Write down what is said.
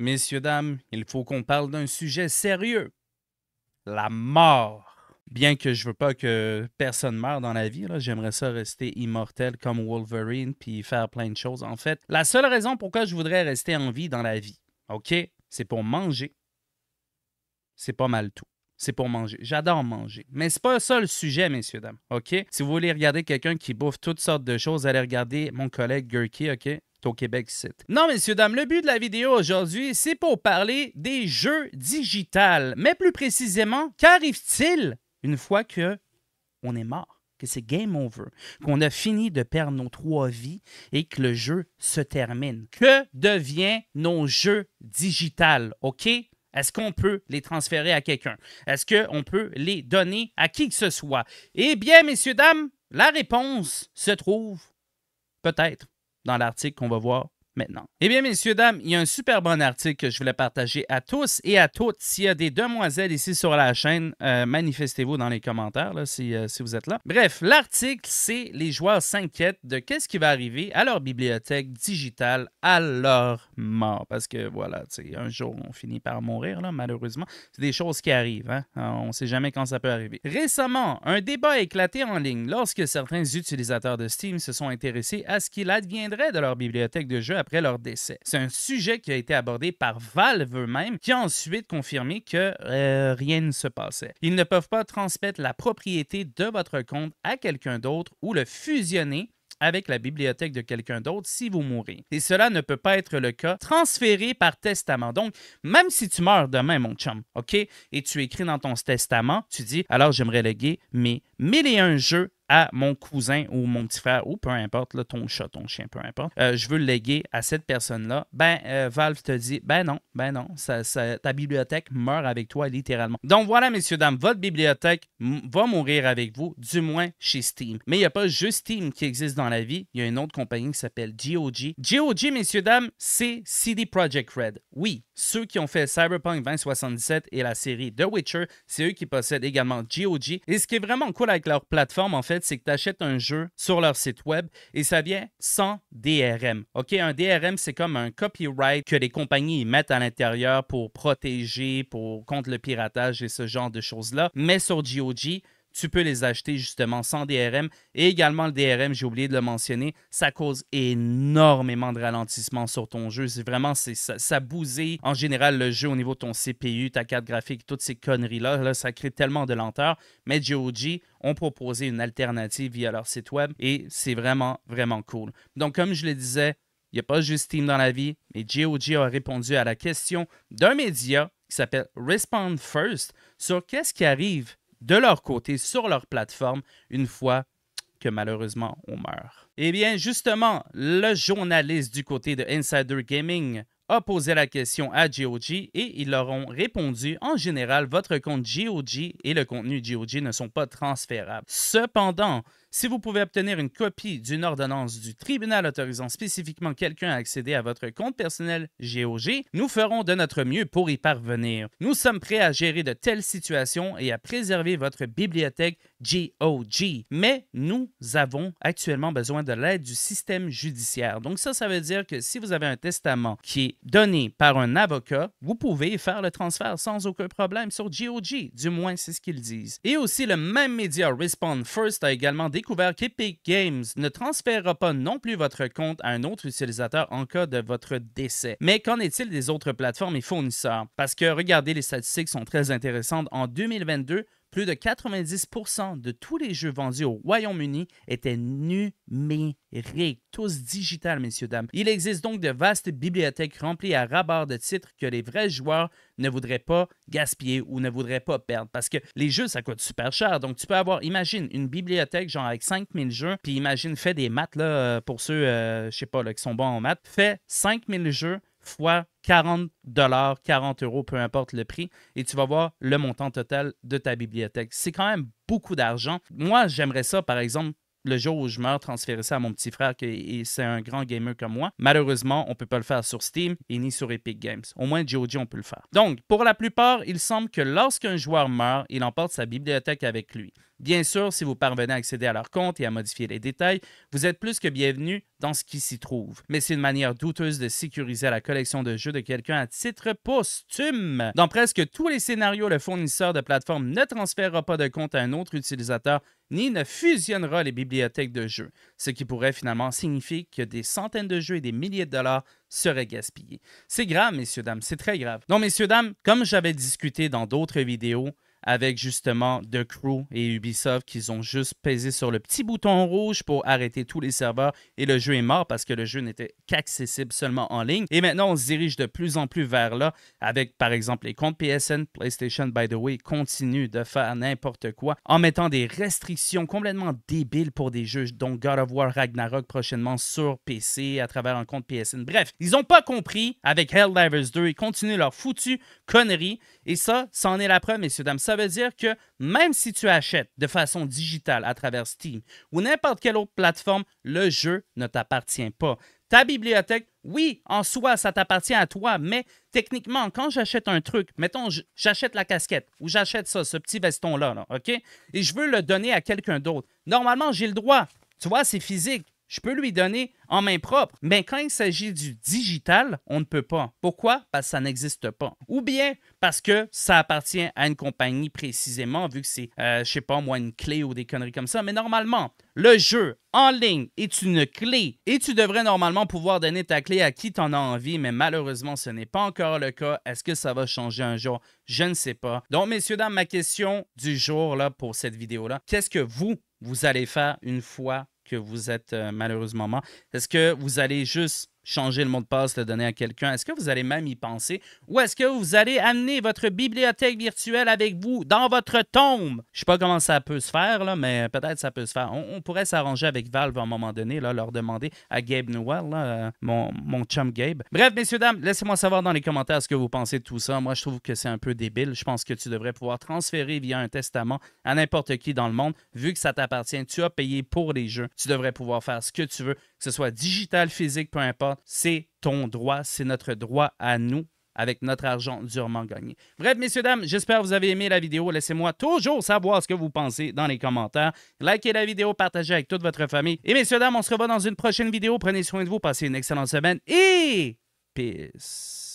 Messieurs, dames, il faut qu'on parle d'un sujet sérieux. La mort. Bien que je veux pas que personne meure dans la vie, j'aimerais ça rester immortel comme Wolverine puis faire plein de choses. En fait, la seule raison pourquoi je voudrais rester en vie dans la vie, OK, c'est pour manger. C'est pas mal tout c'est pour manger. J'adore manger. Mais c'est pas ça le sujet, messieurs, dames. OK? Si vous voulez regarder quelqu'un qui bouffe toutes sortes de choses, allez regarder mon collègue gurkey OK? au Québec site. Non, messieurs, dames, le but de la vidéo aujourd'hui, c'est pour parler des jeux digitales. Mais plus précisément, qu'arrive-t-il une fois que on est mort, que c'est game over, qu'on a fini de perdre nos trois vies et que le jeu se termine? Que devient nos jeux digitales, OK? Est-ce qu'on peut les transférer à quelqu'un? Est-ce qu'on peut les donner à qui que ce soit? Eh bien, messieurs, dames, la réponse se trouve peut-être dans l'article qu'on va voir maintenant. Eh bien, messieurs, dames, il y a un super bon article que je voulais partager à tous et à toutes. S'il y a des demoiselles ici sur la chaîne, euh, manifestez-vous dans les commentaires là, euh, si, vous êtes là. Bref, l'article, c'est les joueurs s'inquiètent de qu'est-ce qui va arriver à leur bibliothèque digitale à leur mort. Parce que voilà, un jour, on finit par mourir, là, malheureusement. C'est des choses qui arrivent. Hein? Euh, on ne sait jamais quand ça peut arriver. Récemment, un débat a éclaté en ligne lorsque certains utilisateurs de Steam se sont intéressés à ce qu'il adviendrait de leur bibliothèque de jeux après leur décès. C'est un sujet qui a été abordé par Valve eux-mêmes, qui a ensuite confirmé que euh, rien ne se passait. Ils ne peuvent pas transmettre la propriété de votre compte à quelqu'un d'autre ou le fusionner avec la bibliothèque de quelqu'un d'autre si vous mourrez. Et cela ne peut pas être le cas transféré par testament. Donc, même si tu meurs demain, mon chum, OK, et tu écris dans ton testament, tu dis alors j'aimerais léguer mes 1001 jeux à mon cousin ou mon petit frère ou peu importe, là, ton chat, ton chien, peu importe, euh, je veux le léguer à cette personne-là, ben euh, Valve te dit, ben non, ben non, ça, ta bibliothèque meurt avec toi littéralement. Donc voilà, messieurs, dames, votre bibliothèque va mourir avec vous, du moins chez Steam. Mais il n'y a pas juste Steam qui existe dans la vie, il y a une autre compagnie qui s'appelle GOG. GOG, messieurs, dames, c'est CD Projekt Red. Oui, ceux qui ont fait Cyberpunk 2077 et la série The Witcher, c'est eux qui possèdent également GOG. Et ce qui est vraiment cool avec leur plateforme, en fait, c'est que tu achètes un jeu sur leur site web et ça vient sans DRM. OK, un DRM, c'est comme un copyright que les compagnies mettent à l'intérieur pour protéger, pour contre le piratage et ce genre de choses-là. Mais sur GOG, tu peux les acheter justement sans DRM. Et également le DRM, j'ai oublié de le mentionner, ça cause énormément de ralentissement sur ton jeu. C'est vraiment, ça, ça bousille en général le jeu au niveau de ton CPU, ta carte graphique, toutes ces conneries-là. Là, ça crée tellement de lenteur. Mais GOG ont proposé une alternative via leur site web et c'est vraiment, vraiment cool. Donc, comme je le disais, il n'y a pas juste Steam dans la vie, mais GOG a répondu à la question d'un média qui s'appelle Respond First sur qu'est-ce qui arrive de leur côté sur leur plateforme une fois que malheureusement on meurt. Eh bien justement, le journaliste du côté de Insider Gaming a posé la question à GOG et ils leur ont répondu en général votre compte GOG et le contenu GOG ne sont pas transférables. Cependant, si vous pouvez obtenir une copie d'une ordonnance du tribunal autorisant spécifiquement quelqu'un à accéder à votre compte personnel GOG, nous ferons de notre mieux pour y parvenir. Nous sommes prêts à gérer de telles situations et à préserver votre bibliothèque GOG, mais nous avons actuellement besoin de l'aide du système judiciaire. Donc ça, ça veut dire que si vous avez un testament qui est donné par un avocat, vous pouvez faire le transfert sans aucun problème sur GOG, du moins c'est ce qu'ils disent. Et aussi, le même média Respond First a également découvert qu'Epic Games ne transférera pas non plus votre compte à un autre utilisateur en cas de votre décès. Mais qu'en est-il des autres plateformes et fournisseurs? Parce que regardez, les statistiques sont très intéressantes. En 2022, plus de 90% de tous les jeux vendus au Royaume-Uni étaient numériques, tous digitales, messieurs, dames. Il existe donc de vastes bibliothèques remplies à rabat de titres que les vrais joueurs ne voudraient pas gaspiller ou ne voudraient pas perdre. Parce que les jeux, ça coûte super cher. Donc, tu peux avoir, imagine, une bibliothèque genre avec 5000 jeux, puis imagine, fais des maths, là, pour ceux, je euh, je sais pas, là, qui sont bons en maths, fais 5000 jeux fois 40 dollars, 40 euros, peu importe le prix, et tu vas voir le montant total de ta bibliothèque. C'est quand même beaucoup d'argent. Moi, j'aimerais ça, par exemple, le jour où je meurs, transférer ça à mon petit frère qui c'est un grand gamer comme moi. Malheureusement, on ne peut pas le faire sur Steam et ni sur Epic Games. Au moins, JoJo, on peut le faire. Donc, pour la plupart, il semble que lorsqu'un joueur meurt, il emporte sa bibliothèque avec lui. Bien sûr, si vous parvenez à accéder à leur compte et à modifier les détails, vous êtes plus que bienvenu dans ce qui s'y trouve. Mais c'est une manière douteuse de sécuriser la collection de jeux de quelqu'un à titre posthume. Dans presque tous les scénarios, le fournisseur de plateforme ne transférera pas de compte à un autre utilisateur ni ne fusionnera les bibliothèques de jeux, ce qui pourrait finalement signifier que des centaines de jeux et des milliers de dollars seraient gaspillés. C'est grave, messieurs, dames, c'est très grave. Non, messieurs, dames, comme j'avais discuté dans d'autres vidéos, avec justement The Crew et Ubisoft qui ont juste pesé sur le petit bouton rouge pour arrêter tous les serveurs et le jeu est mort parce que le jeu n'était qu'accessible seulement en ligne. Et maintenant, on se dirige de plus en plus vers là avec par exemple les comptes PSN, PlayStation by the way continue de faire n'importe quoi en mettant des restrictions complètement débiles pour des jeux dont God of War Ragnarok prochainement sur PC à travers un compte PSN. Bref, ils n'ont pas compris avec Helldivers 2, ils continuent leur foutue connerie et ça, c'en est la preuve messieurs dames, ça veut dire que même si tu achètes de façon digitale à travers Steam ou n'importe quelle autre plateforme, le jeu ne t'appartient pas. Ta bibliothèque, oui, en soi, ça t'appartient à toi, mais techniquement, quand j'achète un truc, mettons, j'achète la casquette ou j'achète ça, ce petit veston-là, OK? Et je veux le donner à quelqu'un d'autre. Normalement, j'ai le droit. Tu vois, c'est physique je peux lui donner en main propre. Mais quand il s'agit du digital, on ne peut pas. Pourquoi? Parce que ça n'existe pas. Ou bien parce que ça appartient à une compagnie précisément, vu que c'est, je euh, je sais pas moi, une clé ou des conneries comme ça. Mais normalement, le jeu en ligne est une clé et tu devrais normalement pouvoir donner ta clé à qui t'en as envie, mais malheureusement, ce n'est pas encore le cas. Est-ce que ça va changer un jour? Je ne sais pas. Donc, messieurs, dames, ma question du jour là, pour cette vidéo-là, qu'est-ce que vous, vous allez faire une fois que vous êtes euh, malheureusement mort. Est-ce que vous allez juste changer le mot de passe, le donner à quelqu'un? Est-ce que vous allez même y penser? Ou est-ce que vous allez amener votre bibliothèque virtuelle avec vous dans votre tombe? Je ne sais pas comment ça peut se faire, là, mais peut-être ça peut se faire. On, pourrait s'arranger avec Valve à un moment donné, là, leur demander à Gabe Newell, euh, mon, mon chum Gabe. Bref, messieurs, dames, laissez-moi savoir dans les commentaires ce que vous pensez de tout ça. Moi, je trouve que c'est un peu débile. Je pense que tu devrais pouvoir transférer via un testament à n'importe qui dans le monde. Vu que ça t'appartient, tu as payé pour les jeux. Tu devrais pouvoir faire ce que tu veux, que ce soit digital, physique, peu importe. C'est ton droit, c'est notre droit à nous avec notre argent durement gagné. Bref, messieurs, dames, j'espère que vous avez aimé la vidéo. Laissez-moi toujours savoir ce que vous pensez dans les commentaires. Likez la vidéo, partagez avec toute votre famille. Et messieurs, dames, on se revoit dans une prochaine vidéo. Prenez soin de vous, passez une excellente semaine et peace.